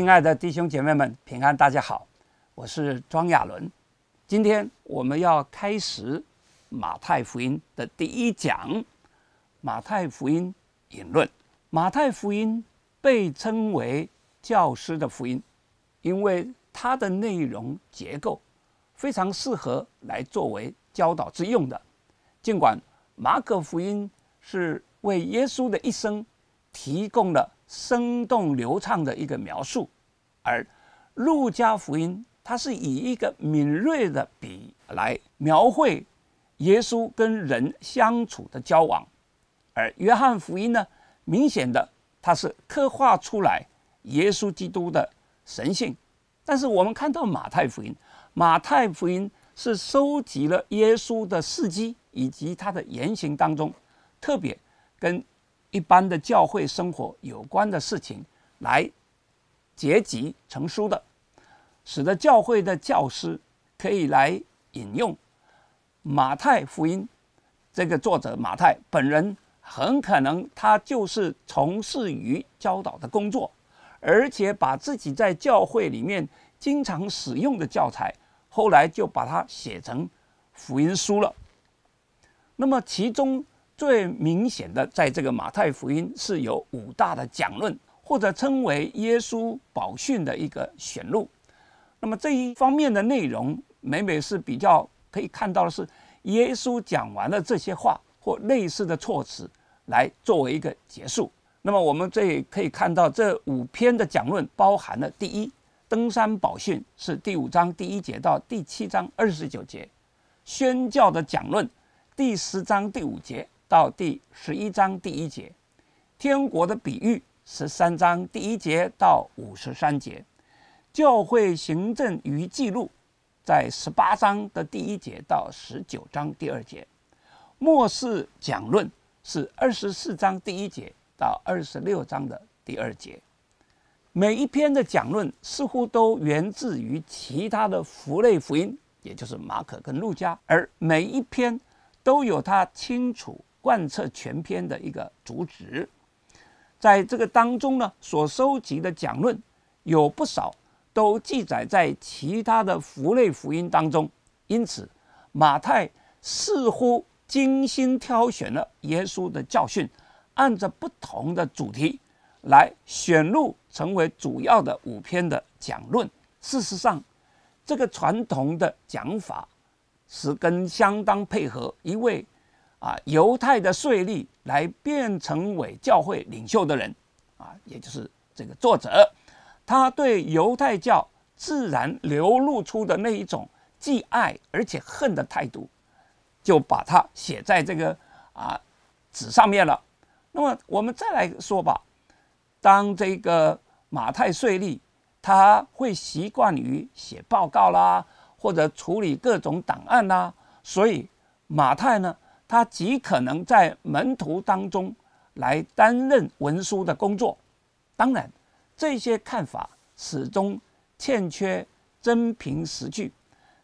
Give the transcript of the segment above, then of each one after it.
亲爱的弟兄姐妹们，平安，大家好，我是庄亚伦。今天我们要开始马太福音的第一讲。马太福音引论。马太福音被称为教师的福音，因为它的内容结构非常适合来作为教导之用的。尽管马可福音是为耶稣的一生提供了生动流畅的一个描述。而路加福音，它是以一个敏锐的笔来描绘耶稣跟人相处的交往；而约翰福音呢，明显的它是刻画出来耶稣基督的神性。但是我们看到马太福音，马太福音是收集了耶稣的事迹以及他的言行当中，特别跟一般的教会生活有关的事情来。结集成书的，使得教会的教师可以来引用《马太福音》。这个作者马太本人很可能他就是从事于教导的工作，而且把自己在教会里面经常使用的教材，后来就把它写成福音书了。那么其中最明显的，在这个《马太福音》是有五大的讲论。或者称为耶稣宝训的一个选录，那么这一方面的内容，每每是比较可以看到的是，耶稣讲完了这些话或类似的措辞来作为一个结束。那么我们这可以看到，这五篇的讲论包含了：第一，登山宝训是第五章第一节到第七章二十九节；宣教的讲论，第十章第五节到第十一章第一节；天国的比喻。十三章第一节到五十三节，教会行政与记录，在十八章的第一节到十九章第二节，末世讲论是二十四章第一节到二十六章的第二节。每一篇的讲论似乎都源自于其他的福类福音，也就是马可跟路加，而每一篇都有他清楚贯彻全篇的一个主旨。在这个当中呢，所收集的讲论有不少都记载在其他的福类福音当中，因此马太似乎精心挑选了耶稣的教训，按照不同的主题来选入成为主要的五篇的讲论。事实上，这个传统的讲法是跟相当配合，一位啊，犹太的税吏来变成为教会领袖的人，啊，也就是这个作者，他对犹太教自然流露出的那一种既爱而且恨的态度，就把它写在这个啊纸上面了。那么我们再来说吧，当这个马太税吏，他会习惯于写报告啦，或者处理各种档案啦，所以马太呢？他极可能在门徒当中来担任文书的工作。当然，这些看法始终欠缺真凭实据。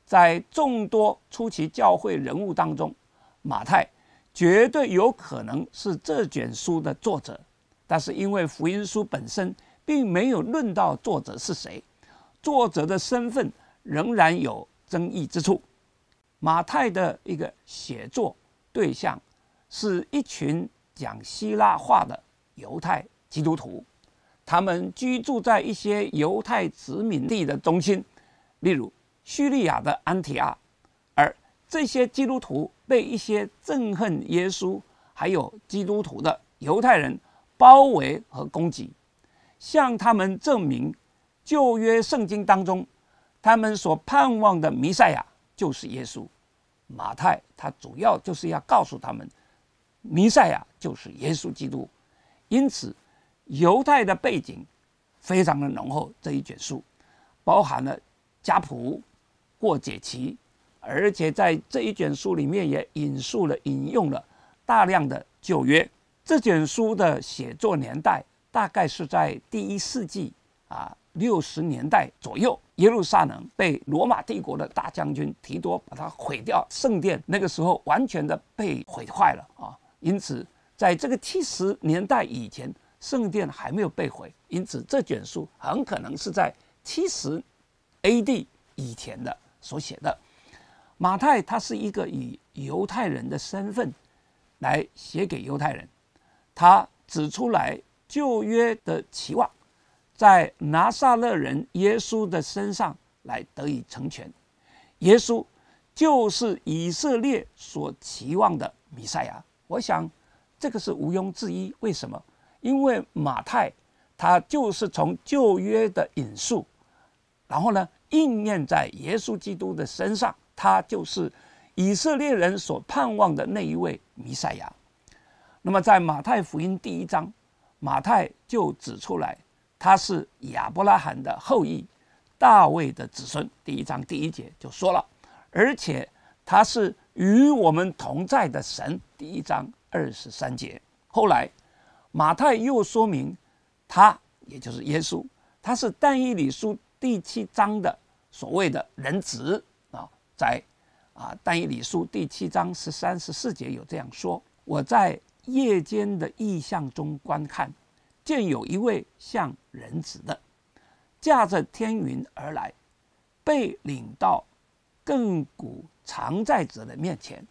在众多初期教会人物当中，马太绝对有可能是这卷书的作者。但是，因为福音书本身并没有论到作者是谁，作者的身份仍然有争议之处。马太的一个写作。对象是一群讲希腊话的犹太基督徒，他们居住在一些犹太殖民地的中心，例如叙利亚的安提阿，而这些基督徒被一些憎恨耶稣还有基督徒的犹太人包围和攻击，向他们证明旧约圣经当中他们所盼望的弥赛亚就是耶稣。马太他主要就是要告诉他们，弥赛亚就是耶稣基督，因此犹太的背景非常的浓厚。这一卷书包含了家谱、过解期，而且在这一卷书里面也引述了、引用了大量的旧约。这卷书的写作年代大概是在第一世纪啊。六十年代左右，耶路撒冷被罗马帝国的大将军提多把它毁掉，圣殿那个时候完全的被毁坏了啊。因此，在这个七十年代以前，圣殿还没有被毁，因此这卷书很可能是在七十 AD 以前的所写的。马太他是一个以犹太人的身份来写给犹太人，他指出来旧约的期望。在拿撒勒人耶稣的身上来得以成全，耶稣就是以色列所期望的弥赛亚。我想这个是毋庸置疑。为什么？因为马太他就是从旧约的引述，然后呢应验在耶稣基督的身上，他就是以色列人所盼望的那一位弥赛亚。那么在马太福音第一章，马太就指出来。他是亚伯拉罕的后裔，大卫的子孙。第一章第一节就说了，而且他是与我们同在的神。第一章二十三节。后来马太又说明，他也就是耶稣，他是但以理书第七章的所谓的人子啊，在啊但以理书第七章十三、十四节有这样说：“我在夜间的异象中观看。”见有一位像人子的，驾着天云而来，被领到亘古常在者的面前，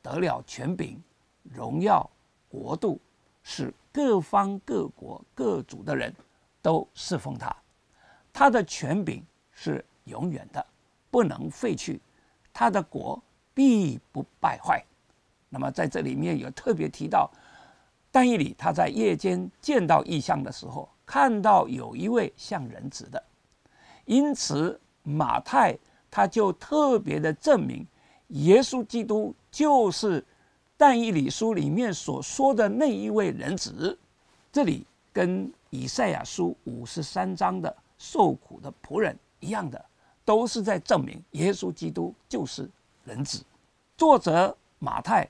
得了权柄、荣耀、国度，使各方各国各族的人都侍奉他。他的权柄是永远的，不能废去；他的国必不败坏。那么在这里面有特别提到。但以理他在夜间见到异象的时候，看到有一位像人子的，因此马太他就特别的证明，耶稣基督就是但以理书里面所说的那一位人子。这里跟以赛亚书五十三章的受苦的仆人一样的，都是在证明耶稣基督就是人子。作者马太，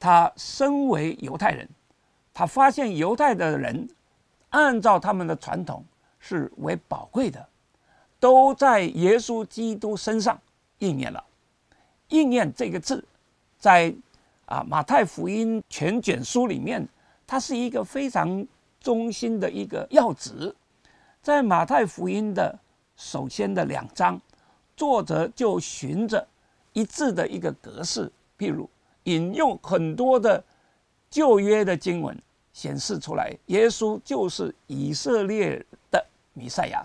他身为犹太人。他发现犹太的人按照他们的传统是为宝贵的，都在耶稣基督身上应验了。应验这个字，在啊马太福音全卷书里面，它是一个非常中心的一个要旨。在马太福音的首先的两章，作者就循着一致的一个格式，譬如引用很多的旧约的经文。显示出来，耶稣就是以色列的弥赛亚。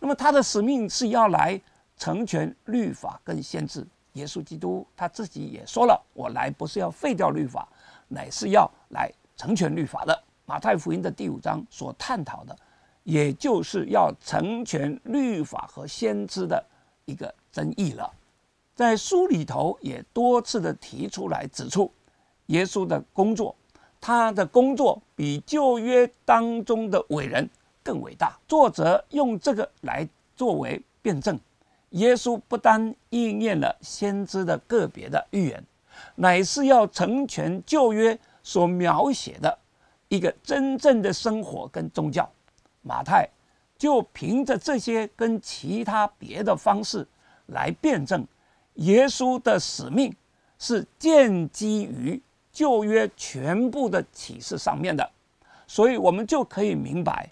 那么他的使命是要来成全律法跟先知。耶稣基督他自己也说了：“我来不是要废掉律法，乃是要来成全律法的。”马太福音的第五章所探讨的，也就是要成全律法和先知的一个争议了。在书里头也多次的提出来指出，耶稣的工作。他的工作比旧约当中的伟人更伟大。作者用这个来作为辩证，耶稣不单应验了先知的个别的预言，乃是要成全旧约所描写的一个真正的生活跟宗教。马太就凭着这些跟其他别的方式来辩证，耶稣的使命是建基于。旧约全部的启示上面的，所以我们就可以明白，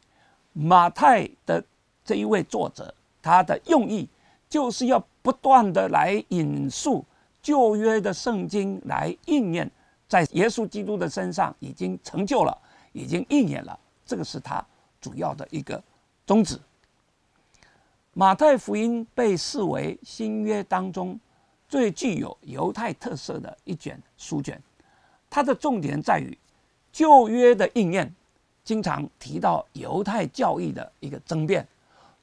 马太的这一位作者他的用意，就是要不断的来引述旧约的圣经来应验，在耶稣基督的身上已经成就了，已经应验了，这个是他主要的一个宗旨。马太福音被视为新约当中最具有犹太特色的一卷书卷。它的重点在于旧约的应验，经常提到犹太教义的一个争辩。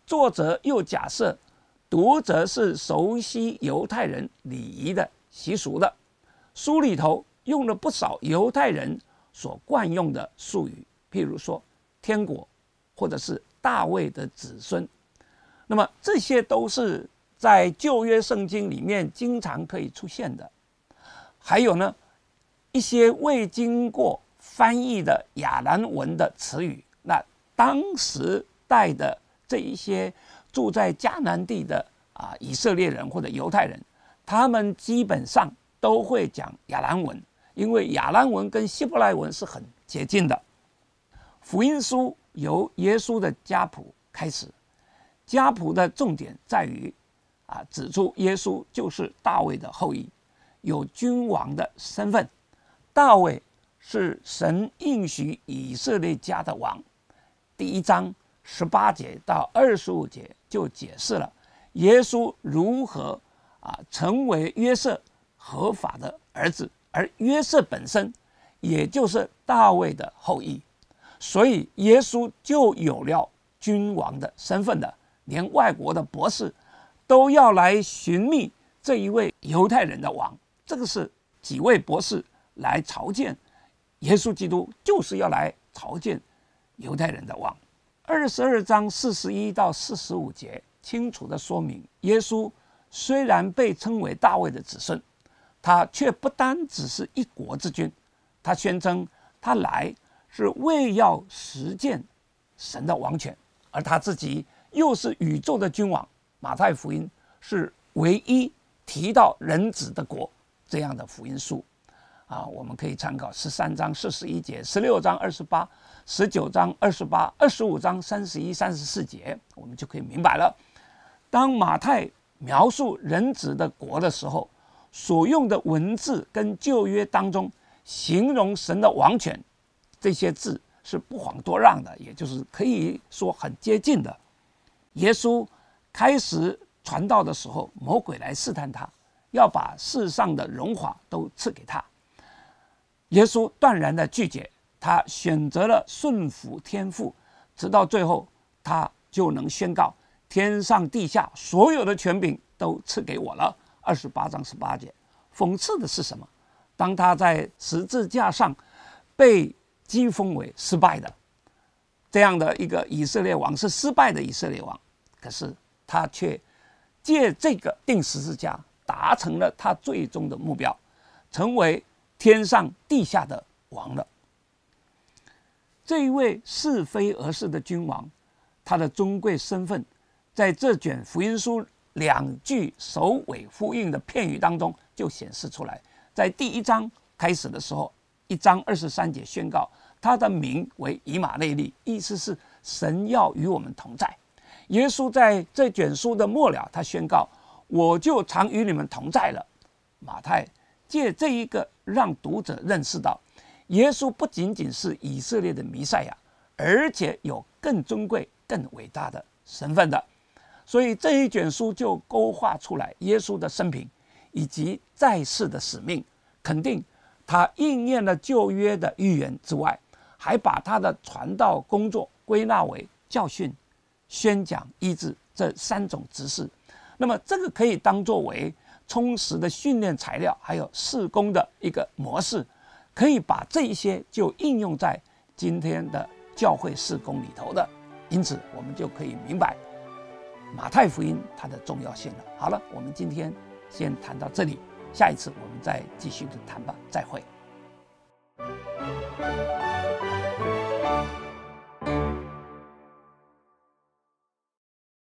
作者又假设读者是熟悉犹太人礼仪的习俗的。书里头用了不少犹太人所惯用的术语，譬如说“天国”或者是“大卫的子孙”。那么这些都是在旧约圣经里面经常可以出现的。还有呢？一些未经过翻译的亚兰文的词语，那当时代的这一些住在迦南地的啊以色列人或者犹太人，他们基本上都会讲亚兰文，因为亚兰文跟希伯来文是很接近的。福音书由耶稣的家谱开始，家谱的重点在于啊指出耶稣就是大卫的后裔，有君王的身份。大卫是神应许以色列家的王。第一章十八节到二十五节就解释了耶稣如何啊成为约瑟合法的儿子，而约瑟本身也就是大卫的后裔，所以耶稣就有了君王的身份的。连外国的博士都要来寻觅这一位犹太人的王。这个是几位博士。来朝见耶稣基督，就是要来朝见犹太人的王。二十二章四十一到四十五节清楚地说明，耶稣虽然被称为大卫的子孙，他却不单只是一国之君。他宣称，他来是为要实践神的王权，而他自己又是宇宙的君王。马太福音是唯一提到“人子的国”这样的福音书。啊，我们可以参考十三章四十一节、十六章二十八、十九章二十八、二十五章三十一、三十四节，我们就可以明白了。当马太描述人子的国的时候，所用的文字跟旧约当中形容神的王权这些字是不遑多让的，也就是可以说很接近的。耶稣开始传道的时候，魔鬼来试探他，要把世上的荣华都赐给他。耶稣断然的拒绝，他选择了顺服天父，直到最后，他就能宣告：天上地下所有的权柄都赐给我了。二十八章十八节，讽刺的是什么？当他在十字架上被讥讽为失败的这样的一个以色列王，是失败的以色列王，可是他却借这个钉十字架达成了他最终的目标，成为。天上地下的王了。这一位是非而是的君王，他的尊贵身份，在这卷福音书两句首尾呼应的片语当中就显示出来。在第一章开始的时候，一章二十三节宣告他的名为以马内利，意思是神要与我们同在。耶稣在这卷书的末了，他宣告：“我就常与你们同在了。”马太。借这一个让读者认识到，耶稣不仅仅是以色列的弥赛亚，而且有更尊贵、更伟大的身份的。所以这一卷书就勾画出来耶稣的生平，以及在世的使命。肯定他应验了旧约的预言之外，还把他的传道工作归纳为教训、宣讲、医治这三种职事。那么这个可以当作为。充实的训练材料，还有事工的一个模式，可以把这一些就应用在今天的教会事工里头的。因此，我们就可以明白马太福音它的重要性了。好了，我们今天先谈到这里，下一次我们再继续的谈吧。再会。